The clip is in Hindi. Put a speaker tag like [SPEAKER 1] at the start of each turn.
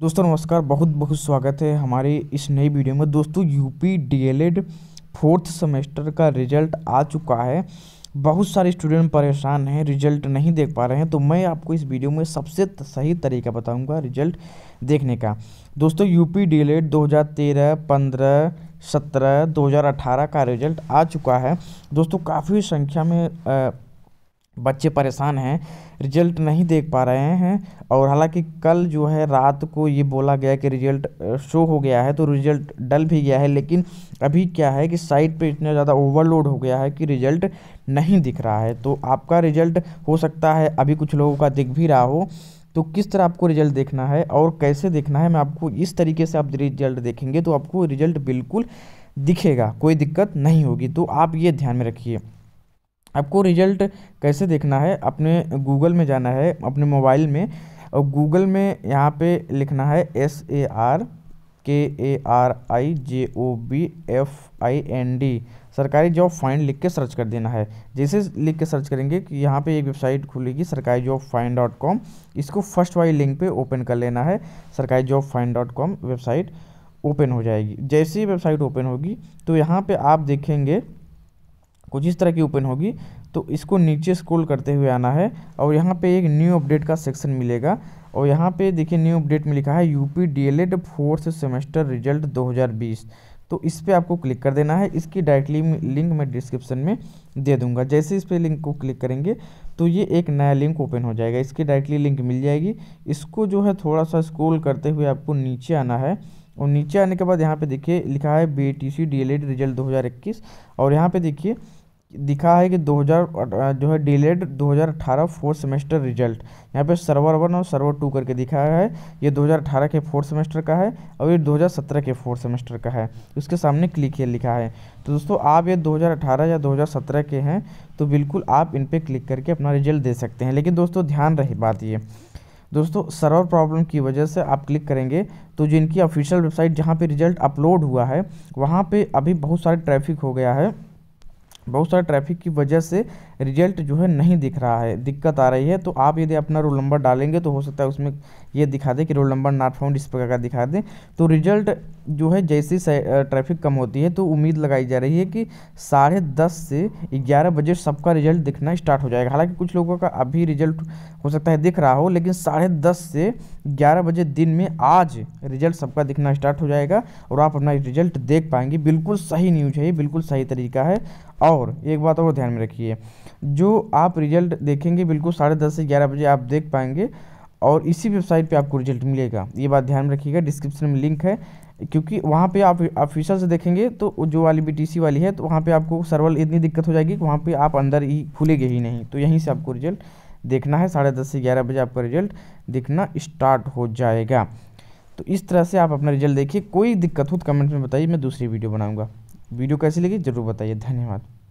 [SPEAKER 1] दोस्तों नमस्कार बहुत बहुत स्वागत है हमारे इस नई वीडियो में दोस्तों यूपी डीएलएड फोर्थ सेमेस्टर का रिजल्ट आ चुका है बहुत सारे स्टूडेंट परेशान हैं रिजल्ट नहीं देख पा रहे हैं तो मैं आपको इस वीडियो में सबसे सही तरीका बताऊंगा रिजल्ट देखने का दोस्तों यूपी डीएलएड 2013 15 17 2018 का रिजल्ट आ चुका है दोस्तों काफ़ी संख्या में आ, बच्चे परेशान हैं रिजल्ट नहीं देख पा रहे हैं और हालांकि कल जो है रात को ये बोला गया कि रिजल्ट शो हो गया है तो रिजल्ट डल भी गया है लेकिन अभी क्या है कि साइट पे इतना ज़्यादा ओवरलोड हो गया है कि रिजल्ट नहीं दिख रहा है तो आपका रिजल्ट हो सकता है अभी कुछ लोगों का दिख भी रहा हो तो किस तरह आपको रिजल्ट देखना है और कैसे देखना है मैं आपको इस तरीके से आप रिजल्ट देखेंगे तो आपको रिजल्ट बिल्कुल दिखेगा कोई दिक्कत नहीं होगी तो आप ये ध्यान में रखिए आपको रिजल्ट कैसे देखना है अपने गूगल में जाना है अपने मोबाइल में और गूगल में यहाँ पे लिखना है S A R K A R I J O B F I N D सरकारी जॉब फाइंड लिख के सर्च कर देना है जैसे लिख के सर्च करेंगे कि यहाँ पे एक वेबसाइट खुलेगी सरकारी जॉब फाइंड डॉट कॉम इसको फर्स्ट वाली लिंक पे ओपन कर लेना है सरकारी job find dot com website open हो जाएगी जैसी वेबसाइट ओपन होगी तो यहाँ पे आप देखेंगे कुछ इस तरह की ओपन होगी तो इसको नीचे स्क्रोल करते हुए आना है और यहाँ पे एक न्यू अपडेट का सेक्शन मिलेगा और यहाँ पे देखिए न्यू अपडेट में लिखा है UP DElEd fourth semester result 2020 तो इस पर आपको क्लिक कर देना है इसकी डायरेक्टली लिंक मैं डिस्क्रिप्शन में दे दूंगा जैसे इस पर लिंक को क्लिक करेंगे तो ये एक नया लिंक ओपन हो जाएगा इसकी डायरेक्टली लिंक मिल जाएगी इसको जो है थोड़ा सा स्क्रोल करते हुए आपको नीचे आना है और नीचे आने के बाद यहाँ पे देखिए लिखा है B T C D L Ed result 2021 और यहाँ पे देखिए दिखा है कि 2000 जो है डी एल एड दो फोर्थ सेमेस्टर रिजल्ट यहाँ पे सर्वर वन और सर्वर टू करके दिखा है ये 2018 के फोर्थ सेमेस्टर का है और ये 2017 के फोर्थ सेमेस्टर का है उसके सामने क्लिक है लिखा है तो दोस्तों आप ये 2018 या 2017 के हैं तो बिल्कुल आप इन पर क्लिक करके अपना रिजल्ट दे सकते हैं लेकिन दोस्तों ध्यान रही बात ये दोस्तों सर्वर प्रॉब्लम की वजह से आप क्लिक करेंगे तो जिनकी ऑफिशियल वेबसाइट जहाँ पे रिजल्ट अपलोड हुआ है वहाँ पे अभी बहुत सारे ट्रैफिक हो गया है बहुत सारे ट्रैफिक की वजह से रिजल्ट जो है नहीं दिख रहा है दिक्कत आ रही है तो आप यदि अपना रोल नंबर डालेंगे तो हो सकता है उसमें ये दिखा दे कि रोल नंबर नॉट फाउंड इस प्रकार का दिखा दें तो रिजल्ट जो है जैसे ट्रैफिक कम होती है तो उम्मीद लगाई जा रही है कि साढ़े दस से ग्यारह बजे सबका रिजल्ट दिखना स्टार्ट हो जाएगा हालांकि कुछ लोगों का अभी रिजल्ट हो सकता है दिख रहा हो लेकिन साढ़े दस से ग्यारह बजे दिन में आज रिजल्ट सबका दिखना स्टार्ट हो जाएगा और आप अपना रिजल्ट देख पाएंगे बिल्कुल सही न्यूज है ये बिल्कुल सही तरीका है और एक बात और ध्यान में रखिए जो आप रिजल्ट देखेंगे बिल्कुल साढ़े दस से ग्यारह बजे आप देख पाएंगे और इसी वेबसाइट पे आपको रिजल्ट मिलेगा ये बात ध्यान में रखिएगा डिस्क्रिप्शन में लिंक है क्योंकि वहाँ पे आप ऑफिसर से देखेंगे तो जो वाली बीटीसी वाली है तो वहाँ पे आपको सर्वर इतनी दिक्कत हो जाएगी कि वहाँ पे आप अंदर ही खुलेंगे ही नहीं तो यहीं से आपको रिजल्ट देखना है साढ़े दस से ग्यारह बजे आपका रिजल्ट दिखना स्टार्ट हो जाएगा तो इस तरह से आप अपना रिजल्ट देखिए कोई दिक्कत हो तो कमेंट में बताइए मैं दूसरी वीडियो बनाऊँगा वीडियो कैसी लगी ज़रूर बताइए धन्यवाद